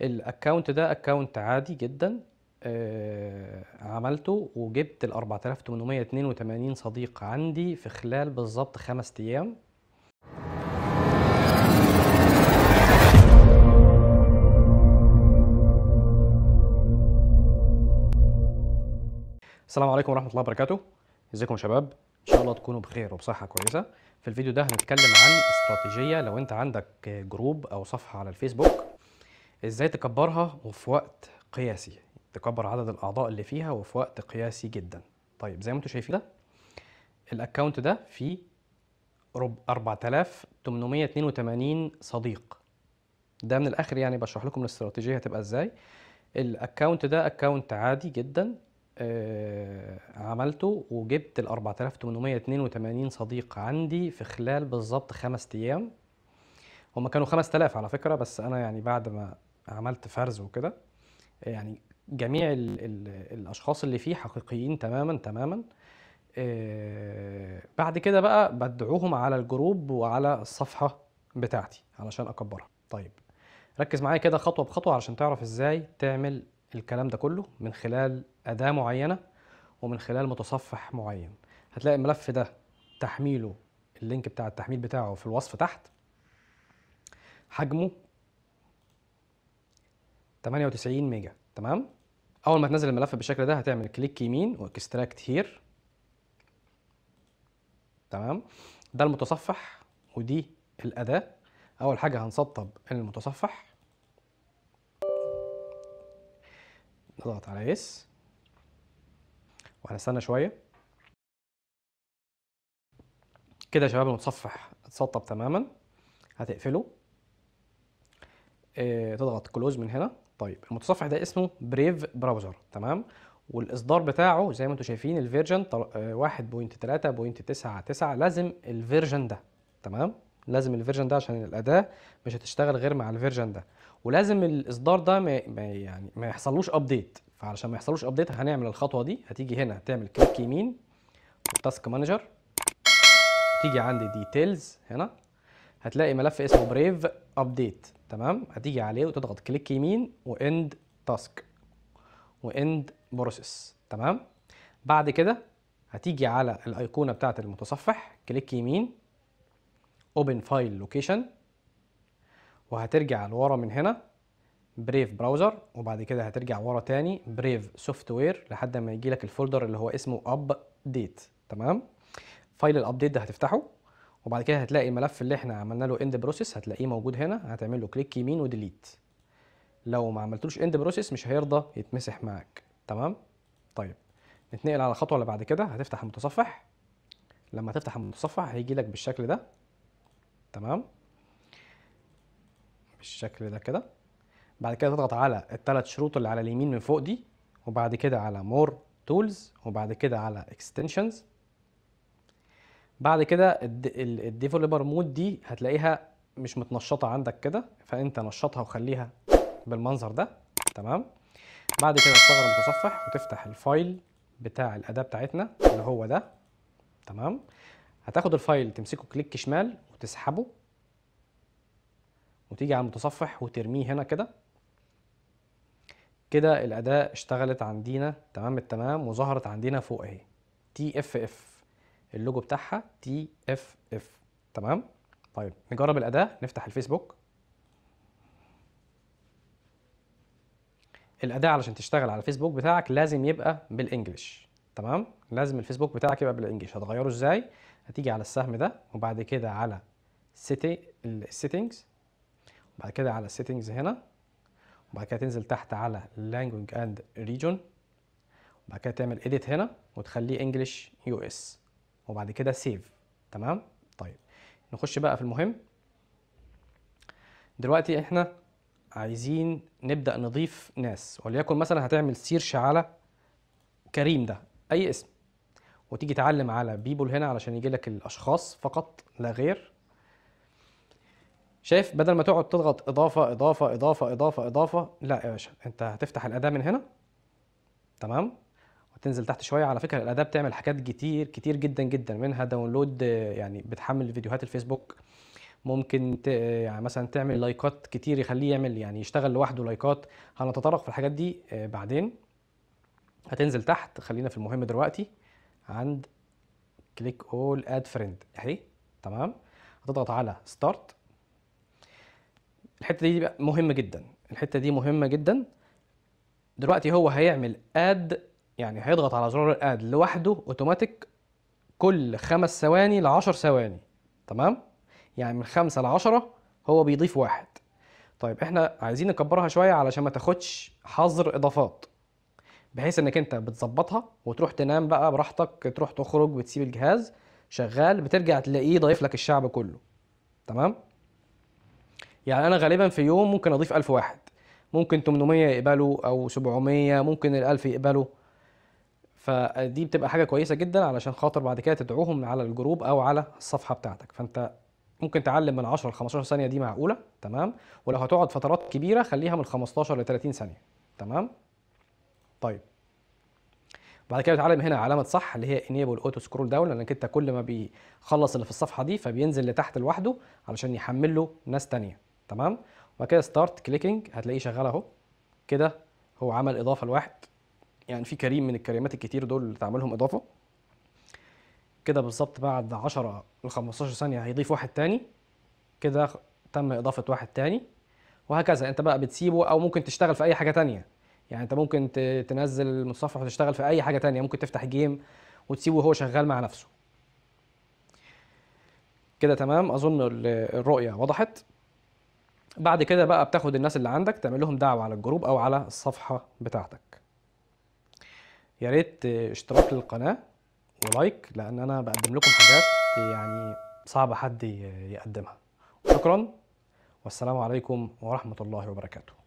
الاكونت ده اكونت عادي جدا آه عملته وجبت ال 4882 صديق عندي في خلال بالظبط خمس ايام السلام عليكم ورحمه الله وبركاته ازيكم يا شباب ان شاء الله تكونوا بخير وبصحه كويسه في الفيديو ده هنتكلم عن استراتيجيه لو انت عندك جروب او صفحه على الفيسبوك ازاي تكبرها وفي وقت قياسي تكبر عدد الاعضاء اللي فيها وفي وقت قياسي جدا طيب زي ما انتم شايفين ده الاكونت ده فيه 4882 صديق ده من الاخر يعني بشرح لكم الاستراتيجيه هتبقى ازاي الاكونت ده اكونت عادي جدا آه، عملته وجبت ال 4882 صديق عندي في خلال بالظبط خمس ايام هما كانوا 5000 على فكره بس انا يعني بعد ما عملت فرز وكده يعني جميع ال ال الاشخاص اللي فيه حقيقيين تماما تماما آه، بعد كده بقى بدعوهم على الجروب وعلى الصفحه بتاعتي علشان اكبرها طيب ركز معايا كده خطوه بخطوه علشان تعرف ازاي تعمل الكلام ده كله من خلال اداه معينه ومن خلال متصفح معين هتلاقي الملف ده تحميله اللينك بتاع التحميل بتاعه في الوصف تحت حجمه 98 ميجا تمام اول ما تنزل الملف بالشكل ده هتعمل كليك يمين واكستراكت هير تمام ده المتصفح ودي الاداه اول حاجه هنسطب المتصفح نضغط على اس وهنستنى شويه كده يا شباب المتصفح اتسطب تماما هتقفله آه، تضغط كلوز من هنا طيب المتصفح ده اسمه بريف براوزر تمام والاصدار بتاعه زي ما انتم شايفين الفيرجن آه، 1.3.99 لازم الفيرجن ده تمام لازم الفيرجن ده عشان الاداه مش هتشتغل غير مع الفيرجن ده ولازم الاصدار ده ما يعني ما يحصلوش ابديت فعلشان ما يحصلوش ابديت هنعمل الخطوه دي هتيجي هنا تعمل كليك يمين تاسك مانجر تيجي عند ديتيلز هنا هتلاقي ملف اسمه بريف ابديت تمام هتيجي عليه وتضغط كليك يمين واند تاسك واند بروسيس تمام بعد كده هتيجي على الايقونه بتاعه المتصفح كليك يمين اوبن فايل لوكيشن وهترجع لورا من هنا بريف براوزر وبعد كده هترجع ورا تاني بريف سوفت وير لحد ما يجي لك الفولدر اللي هو اسمه ابديت تمام فايل الابديت ده هتفتحه وبعد كده هتلاقي الملف اللي احنا عملنا له اند بروسيس هتلاقيه موجود هنا هتعمل له كليك يمين وديليت لو ما عملتلوش اند بروسيس مش هيرضى يتمسح معاك تمام طيب نتنقل على الخطوه اللي بعد كده هتفتح المتصفح لما تفتح المتصفح هيجي لك بالشكل ده تمام بالشكل ده كده بعد كده تضغط على الثلاث شروط اللي على اليمين من فوق دي وبعد كده على مور تولز وبعد كده على اكستنشنز بعد كده الديفلوبر مود دي هتلاقيها مش متنشطه عندك كده فانت نشطها وخليها بالمنظر ده تمام بعد كده تصغر المتصفح وتفتح الفايل بتاع الاداه بتاعتنا اللي هو ده تمام هتاخد الفايل تمسكه كليك شمال وتسحبه وتيجي على المتصفح وترميه هنا كده كده الاداه اشتغلت عندنا تمام التمام وظهرت عندنا فوق اهي تي اف اف اللوجو بتاعها تي اف اف تمام طيب نجرب الاداه نفتح الفيسبوك الاداه علشان تشتغل على الفيسبوك بتاعك لازم يبقى بالانجلش تمام لازم الفيسبوك بتاعك يبقى بالانجلش هتغيره ازاي هتيجي على السهم ده وبعد كده على سيتي السيتنجز وبعد كده على السيتنجز هنا وبعد كده تنزل تحت على لانجوج اند ريجون وبعد كده تعمل اديت هنا وتخليه انجلش يو اس وبعد كده سيف تمام طيب نخش بقى في المهم دلوقتي احنا عايزين نبدا نضيف ناس وليكن مثلا هتعمل سيرش على كريم ده اي اسم وتيجي تعلم على بيبول هنا علشان يجي لك الاشخاص فقط لا غير شايف بدل ما تقعد تضغط اضافه اضافه اضافه اضافه اضافه لا يا باشا انت هتفتح الاداه من هنا تمام وتنزل تحت شويه على فكره الاداه بتعمل حاجات كتير كتير جدا جدا منها داونلود يعني بتحمل فيديوهات الفيسبوك ممكن ت... يعني مثلا تعمل لايكات كتير يخليه يعمل يعني يشتغل لوحده لايكات هنتطرق في الحاجات دي آه، بعدين هتنزل تحت خلينا في المهم دلوقتي عند كليك اول اد فريند اهي تمام هتضغط على ستارت الحته دي بقى مهمه جدا الحته دي مهمه جدا دلوقتي هو هيعمل اد يعني هيضغط على زرار الاد لوحده اوتوماتيك كل خمس ثواني لعشر 10 ثواني تمام يعني من خمسة لعشرة 10 هو بيضيف واحد طيب احنا عايزين نكبرها شويه علشان ما تاخدش حظر اضافات بحيث انك انت بتظبطها وتروح تنام بقى براحتك تروح تخرج بتسيب الجهاز شغال بترجع تلاقيه ضايف لك الشعب كله تمام يعني انا غالبا في يوم ممكن اضيف 1000 واحد ممكن 800 يقبلوا او 700 ممكن الالف 1000 يقبلوا فدي بتبقى حاجه كويسه جدا علشان خاطر بعد كده تدعوهم على الجروب او على الصفحه بتاعتك فانت ممكن تعلم من 10 ل 15 ثانيه دي معقوله تمام ولو هتقعد فترات كبيره خليها من 15 ل 30 ثانيه تمام طيب بعد كده تعلم هنا علامه صح اللي هي انيبل اوتو سكرول داون لانك انت كل ما بيخلص اللي في الصفحه دي فبينزل لتحت لوحده علشان يحمل له ناس ثانيه تمام وبعد كده ستارت كليكنج هتلاقيه شغال اهو كده هو عمل اضافه لواحد يعني في كريم من الكريمات الكتير دول اللي تعملهم اضافه كده بالظبط بعد 10 ل 15 ثانيه هيضيف واحد تاني كده تم اضافه واحد تاني وهكذا انت بقى بتسيبه او ممكن تشتغل في اي حاجه تانية يعني انت ممكن تنزل المتصفح وتشتغل في اي حاجه تانية ممكن تفتح جيم وتسيبه هو شغال مع نفسه كده تمام اظن الرؤيه وضحت بعد كده بقى بتاخد الناس اللي عندك تعمل لهم دعوه على الجروب او على الصفحه بتاعتك يا ريت اشتراك للقناه ولايك لان انا بقدم لكم حاجات يعني صعب حد يقدمها شكرا والسلام عليكم ورحمه الله وبركاته